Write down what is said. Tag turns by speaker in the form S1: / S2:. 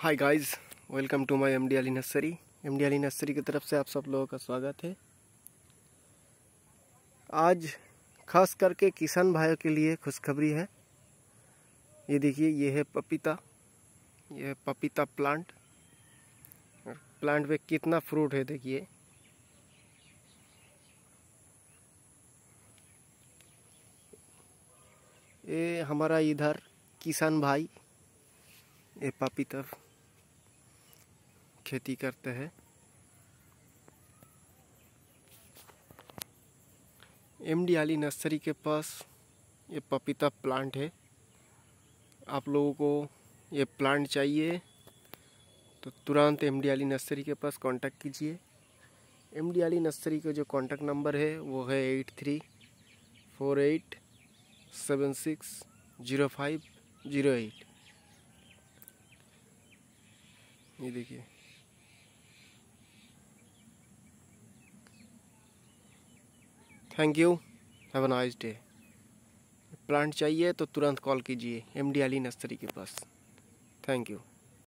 S1: hi guys welcome to my MD Ali nursery MD Ali nursery की तरफ से आप सब लोगों का स्वागत है आज खास करके किसान भाइयों के लिए खुशखबरी है ये देखिए ये है पपीता ये है पपीता प्लांट प्लांट पे कितना फ्रूट है देखिए ये हमारा इधर किसान भाई ये पपीता खेती करते हैं एम डी आली नर्सरी के पास ये पपीता प्लांट है आप लोगों को ये प्लांट चाहिए तो तुरंत एम डी आली नर्सरी के पास कांटेक्ट कीजिए एम डी आली नर्सरी का जो कांटेक्ट नंबर है वो है eight three four eight seven six zero five zero eight ये देखिए thank you have a nice day plant चाहिए तो तुरंत कॉल कीजिए एम डी अली नर्सरी के पास थैंक यू